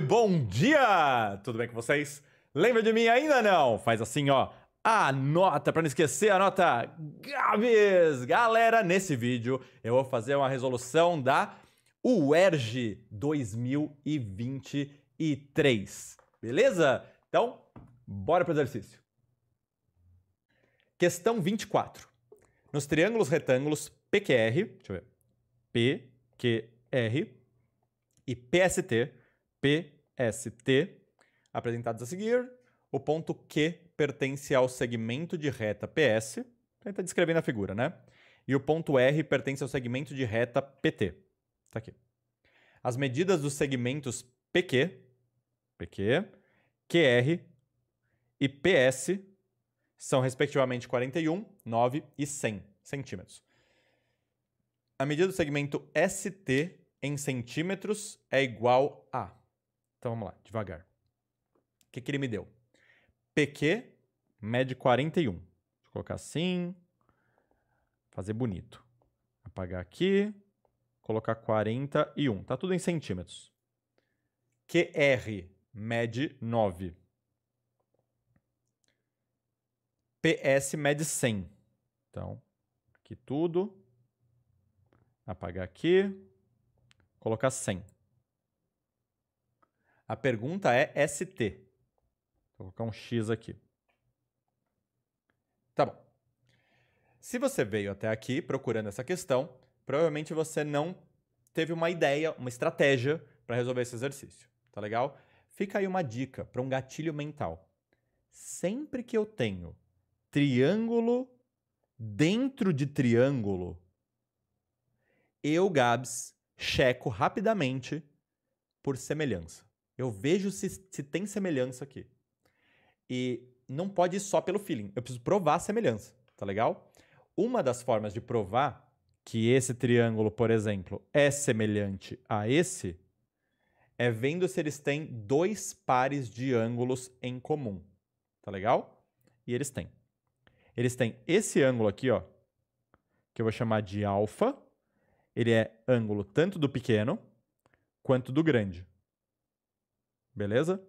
bom dia! Tudo bem com vocês? Lembra de mim ainda não? Faz assim, ó. Anota, para não esquecer, anota Gabs! Galera, nesse vídeo eu vou fazer uma resolução da UERJ 2023. Beleza? Então, bora pro exercício. Questão 24. Nos triângulos retângulos PQR, deixa eu ver, PQR e PST, PST, apresentados a seguir. O ponto Q pertence ao segmento de reta PS, então ele está descrevendo a figura, né? E o ponto R pertence ao segmento de reta PT. Está aqui. As medidas dos segmentos PQ, PQ, QR e PS são respectivamente 41, 9 e 100 centímetros. A medida do segmento ST em centímetros é igual a então vamos lá, devagar. O que, que ele me deu? PQ mede 41. Vou colocar assim. Fazer bonito. Apagar aqui. Colocar 41. Tá tudo em centímetros. QR mede 9. PS mede 100. Então, aqui tudo. Apagar aqui. Colocar 100. A pergunta é ST. Vou colocar um X aqui. Tá bom. Se você veio até aqui procurando essa questão, provavelmente você não teve uma ideia, uma estratégia para resolver esse exercício. Tá legal? Fica aí uma dica para um gatilho mental. Sempre que eu tenho triângulo dentro de triângulo, eu, Gabs, checo rapidamente por semelhança. Eu vejo se, se tem semelhança aqui. E não pode ir só pelo feeling. Eu preciso provar a semelhança, tá legal? Uma das formas de provar que esse triângulo, por exemplo, é semelhante a esse é vendo se eles têm dois pares de ângulos em comum. Tá legal? E eles têm. Eles têm esse ângulo aqui, ó, que eu vou chamar de alfa. Ele é ângulo tanto do pequeno quanto do grande beleza?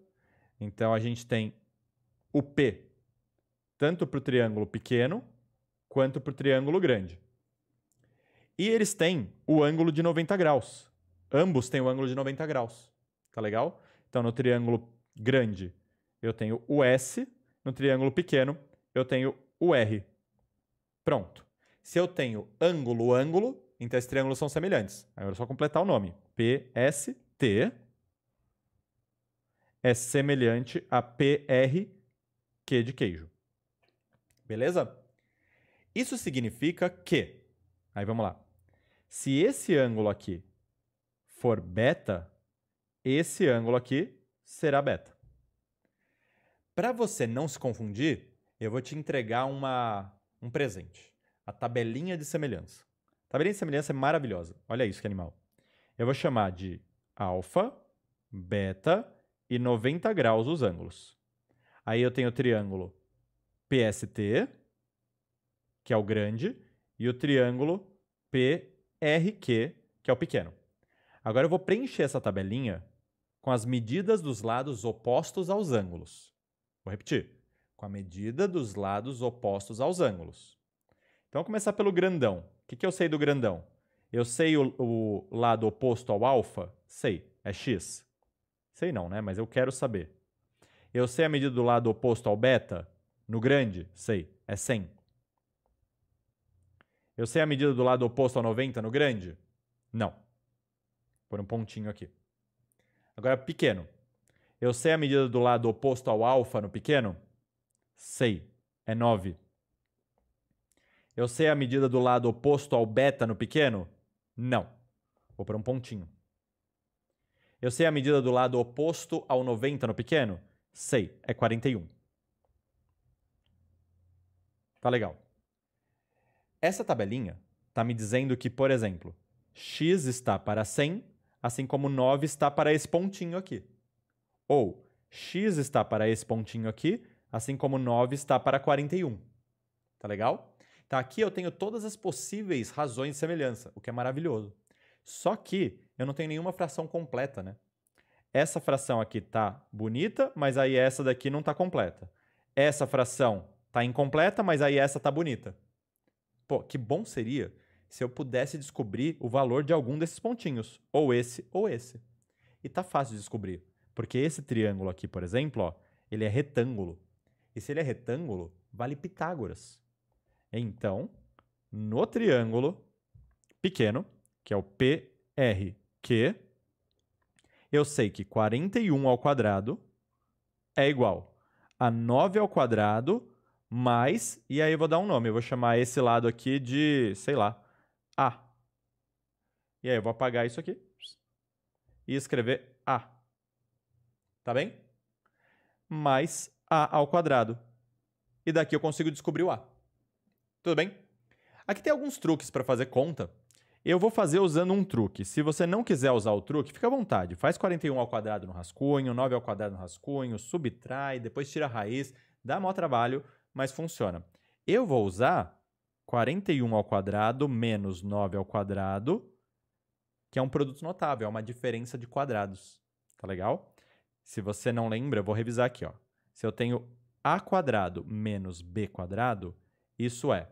Então a gente tem o P tanto para o triângulo pequeno quanto para o triângulo grande. E eles têm o ângulo de 90 graus. Ambos têm o ângulo de 90 graus. Tá legal? Então no triângulo grande eu tenho o S, no triângulo pequeno eu tenho o R. Pronto. Se eu tenho ângulo, ângulo, então esses triângulos são semelhantes. Agora é só completar o nome. P, S, T é semelhante a PR que de queijo. Beleza? Isso significa que, aí vamos lá, se esse ângulo aqui for beta, esse ângulo aqui será beta. Para você não se confundir, eu vou te entregar uma, um presente, a tabelinha de semelhança. A tabelinha de semelhança é maravilhosa. Olha isso que animal. Eu vou chamar de alfa, beta e 90 graus os ângulos. Aí eu tenho o triângulo PST, que é o grande, e o triângulo PRQ, que é o pequeno. Agora eu vou preencher essa tabelinha com as medidas dos lados opostos aos ângulos. Vou repetir. Com a medida dos lados opostos aos ângulos. Então, vou começar pelo grandão. O que, que eu sei do grandão? Eu sei o, o lado oposto ao alfa? Sei, é x. Sei não, né? Mas eu quero saber. Eu sei a medida do lado oposto ao beta? No grande? Sei. É 100. Eu sei a medida do lado oposto ao 90 no grande? Não. Vou pôr um pontinho aqui. Agora, pequeno. Eu sei a medida do lado oposto ao alfa no pequeno? Sei. É 9. Eu sei a medida do lado oposto ao beta no pequeno? Não. Vou pôr um pontinho. Eu sei a medida do lado oposto ao 90 no pequeno? Sei, é 41. Tá legal. Essa tabelinha está me dizendo que, por exemplo, x está para 100, assim como 9 está para esse pontinho aqui. Ou x está para esse pontinho aqui, assim como 9 está para 41. Tá legal? Tá aqui eu tenho todas as possíveis razões de semelhança, o que é maravilhoso. Só que eu não tenho nenhuma fração completa, né? Essa fração aqui tá bonita, mas aí essa daqui não tá completa. Essa fração tá incompleta, mas aí essa tá bonita. Pô, que bom seria se eu pudesse descobrir o valor de algum desses pontinhos, ou esse ou esse. E tá fácil de descobrir, porque esse triângulo aqui, por exemplo, ó, ele é retângulo. E se ele é retângulo, vale Pitágoras. Então, no triângulo pequeno, que é o PRQ, eu sei que 41 ao quadrado é igual a 9 ao quadrado mais, e aí eu vou dar um nome, eu vou chamar esse lado aqui de, sei lá, A. E aí eu vou apagar isso aqui e escrever A. Tá bem? Mais A ao quadrado. E daqui eu consigo descobrir o A. Tudo bem? Aqui tem alguns truques para fazer conta eu vou fazer usando um truque. Se você não quiser usar o truque, fica à vontade. Faz 41 ao quadrado no rascunho, 9 ao quadrado no rascunho, subtrai, depois tira a raiz. Dá maior trabalho, mas funciona. Eu vou usar 41 ao quadrado menos 9 ao quadrado, que é um produto notável, é uma diferença de quadrados. Tá legal? Se você não lembra, eu vou revisar aqui. Ó. Se eu tenho a quadrado menos b quadrado, isso é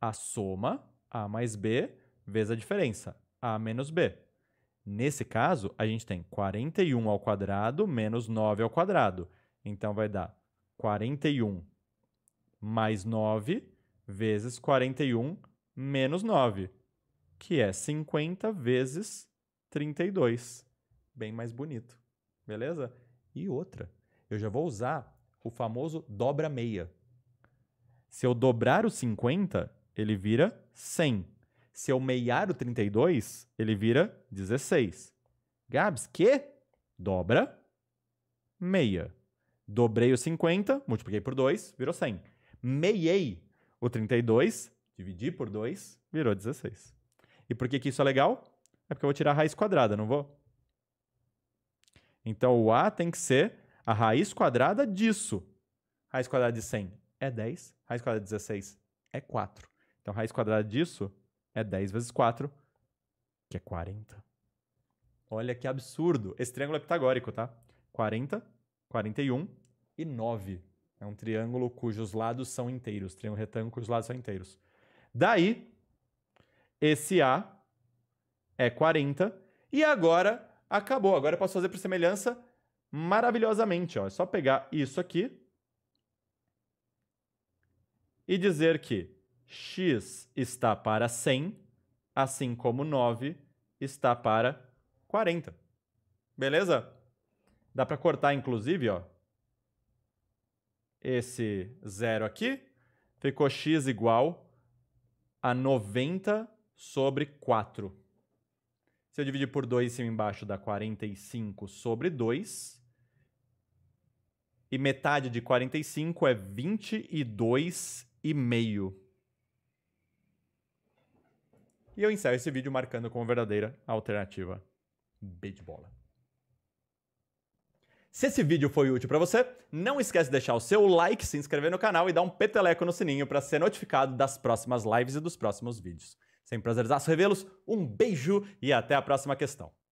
a soma a mais b vezes a diferença, a menos b. Nesse caso, a gente tem 41 ao quadrado menos 9 ao quadrado. Então vai dar 41 mais 9 vezes 41 menos 9, que é 50 vezes 32. Bem mais bonito, beleza? E outra, eu já vou usar o famoso dobra meia. Se eu dobrar o 50, ele vira 100. Se eu meiar o 32, ele vira 16. Gabs, que? Dobra, meia. Dobrei o 50, multipliquei por 2, virou 100. Meiei o 32, dividi por 2, virou 16. E por que, que isso é legal? É porque eu vou tirar a raiz quadrada, não vou? Então o A tem que ser a raiz quadrada disso. Raiz quadrada de 100 é 10, raiz quadrada de 16 é 4. Então raiz quadrada disso é 10 vezes 4, que é 40. Olha que absurdo. Esse triângulo é pitagórico, tá? 40, 41 e 9. É um triângulo cujos lados são inteiros. Triângulo retângulo cujos lados são inteiros. Daí, esse A é 40. E agora acabou. Agora eu posso fazer por semelhança maravilhosamente. Ó. É só pegar isso aqui e dizer que x está para 100, assim como 9 está para 40. Beleza? Dá para cortar, inclusive, ó, esse zero aqui. Ficou x igual a 90 sobre 4. Se eu dividir por 2 em cima e embaixo, dá 45 sobre 2. E metade de 45 é 22,5. E eu encerro esse vídeo marcando como verdadeira alternativa B de bola. Se esse vídeo foi útil para você, não esquece de deixar o seu like, se inscrever no canal e dar um peteleco no sininho para ser notificado das próximas lives e dos próximos vídeos. Sempre prazerzaço revê-los, um beijo e até a próxima questão.